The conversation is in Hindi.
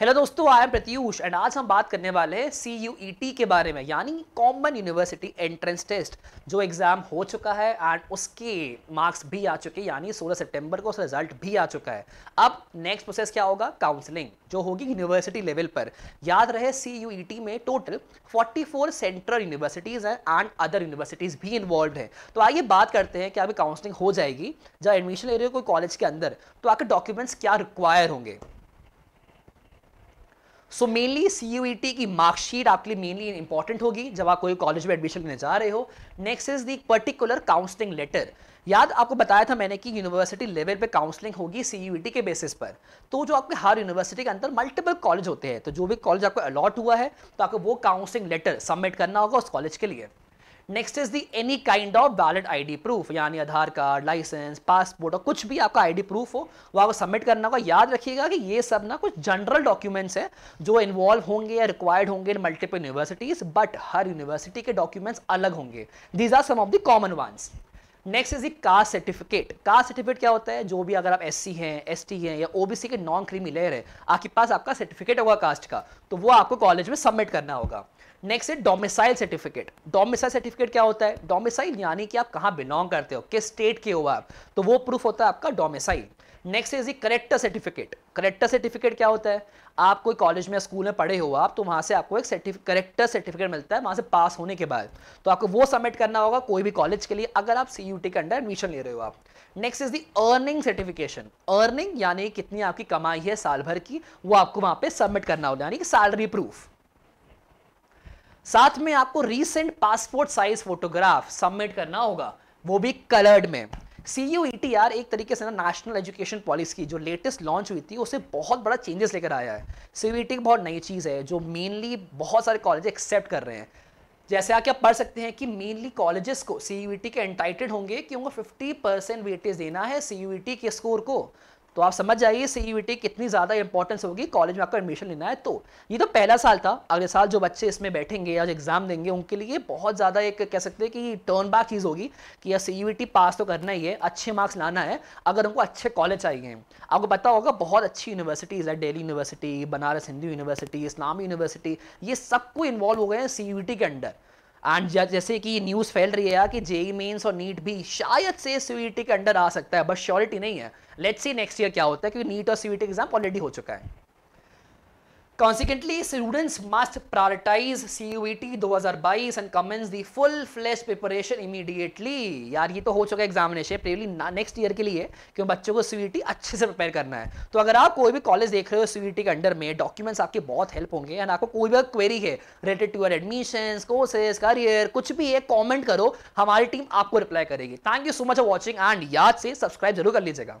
हेलो दोस्तों आई एम प्रत्यूष एंड आज हम बात करने वाले हैं सी यू ई टी के बारे में यानी कॉमन यूनिवर्सिटी एंट्रेंस टेस्ट जो एग्ज़ाम हो चुका है एंड उसके मार्क्स भी आ चुके हैं यानी 16 सितंबर को उसका रिजल्ट भी आ चुका है अब नेक्स्ट प्रोसेस क्या होगा काउंसलिंग जो होगी यूनिवर्सिटी लेवल पर याद रहे सी यू ई टी में टोटल 44 सेंट्रल यूनिवर्सिटीज़ हैं एंड अदर यूनिवर्सिटीज़ भी इन्वॉल्व हैं तो आइए बात करते हैं कि अभी काउंसलिंग हो जाएगी जब एडमिशन ले रहे हो कोई कॉलेज के अंदर तो आपके डॉक्यूमेंट्स क्या रिक्वायर होंगे सो मेनली सी की मार्कशीट आपके लिए मेनली इंपॉर्टेंट होगी जब आप कोई कॉलेज में एडमिशन लेने जा रहे हो next is the particular counselling letter याद आपको बताया था मैंने कि यूनिवर्सिटी लेवल पे काउंसलिंग होगी सी e के बेसिस पर तो जो आपके हर यूनिवर्सिटी के अंदर मल्टीपल कॉलेज होते हैं तो जो भी कॉलेज आपको अलॉट हुआ है तो आपको वो काउंसलिंग लेटर सबमिट करना होगा उस कॉलेज के लिए next is the any kind of valid ID proof यानी आधार कार्ड लाइसेंस पासपोर्ट और कुछ भी आपका आईडी प्रूफ हो वो आपको सबमिट करना होगा याद रखिएगा कि ये सब ना कुछ जनरल डॉक्यूमेंट्स हैं जो इन्वॉल्व होंगे या रिक्वायर्ड होंगे इन मल्टीपल यूनिवर्सिटीज बट हर यूनिवर्सिटी के डॉक्यूमेंट्स अलग होंगे these are some of the common ones next is caste certificate caste certificate क्या होता है जो भी अगर आप एस सी हैं एस टी हैं या ओबीसी के नॉन लेयर है आपके पास आपका सर्टिफिकेट होगा कास्ट का तो वो आपको कॉलेज में सबमिट करना होगा नेक्स्ट है डोमिसाइल सर्टिफिकेट डोमिसाइल सर्टिफिकेट क्या होता है डोमिसाइल यानी कि आप कहाँ बिलोंग करते हो किस स्टेट के हो आप तो वो प्रूफ होता है आपका domicile next is character certificate character certificate क्या होता है आप कोई कॉलेज में स्कूल में पढ़े हो आप तो वहां से आपको एक करेक्टर सर्टिफिकेट मिलता है वहां से पास होने के बाद तो आपको वो सबमिट करना होगा कोई भी कॉलेज के लिए अगर आप सी के अंडर एडमिशन ले रहे हो आप next is the earning certification earning यानी कितनी आपकी कमाई है साल भर की वो आपको वहां पर सबमिट करना होगा यानी कि सैलरी प्रूफ साथ में आपको recent passport size photograph submit करना होगा वो भी कलर्ड में सी यू e एक तरीके से ना नेशनल एजुकेशन पॉलिसी की जो लेटेस्ट लॉन्च हुई थी उसे बहुत बड़ा चेंजेस लेकर आया है सी यू e बहुत नई चीज़ है जो मेनली बहुत सारे कॉलेज एक्सेप्ट कर रहे हैं जैसे आके आप पढ़ सकते हैं कि मेनली कॉलेजेस को सी e के एंटाइटेड होंगे कि उनको 50 परसेंट वेटेज देना है सी के स्कोर को तो आप समझ जाइए सीईटी e कितनी ज़्यादा इंपॉर्टेंस होगी कॉलेज में आपको एडमिशन लेना है तो ये तो पहला साल था अगले साल जो बच्चे इसमें बैठेंगे या एग्जाम देंगे उनके लिए बहुत ज़्यादा एक कह सकते हैं कि टर्न बैक चीज़ होगी कि यार सी पास e तो करना ही है अच्छे मार्क्स लाना है अगर उनको अच्छे कॉलेज चाहिए आपको पता होगा बहुत अच्छी यूनिवर्सिटीज़ है डेली यूनिवर्सिटी बनारस हिंदू यूनिवर्सिटी इस्लामी यूनिवर्सिटी ये सबको इन्वॉल्व हो गए हैं सी e के अंडर एंड जैसे कि न्यूज़ फैल रही है कि जेई मेन्स e और नीट भी शायद से सीवीटी के अंडर आ सकता है बस श्योरिटी नहीं है लेट्स सी नेक्स्ट ईयर क्या होता है क्योंकि नीट और सीवीटी एग्जाम ऑलरेडी हो चुका है Consequently, students must prioritize CUET 2022 and commence the full-fledged preparation immediately. यार ये तो हो चुका एग्जामिनेशन प्रेवली next year के लिए क्यों बच्चों को CUET अच्छे से prepare करना है तो अगर आप कोई भी college देख रहे हो CUET के under में documents आपके बहुत help होंगे और आपको कोई भी query है related to your admissions, courses, career कुछ भी है comment करो हमारी team आपको reply करेगी Thank you so much for watching and याद से subscribe जरूर कर लीजिएगा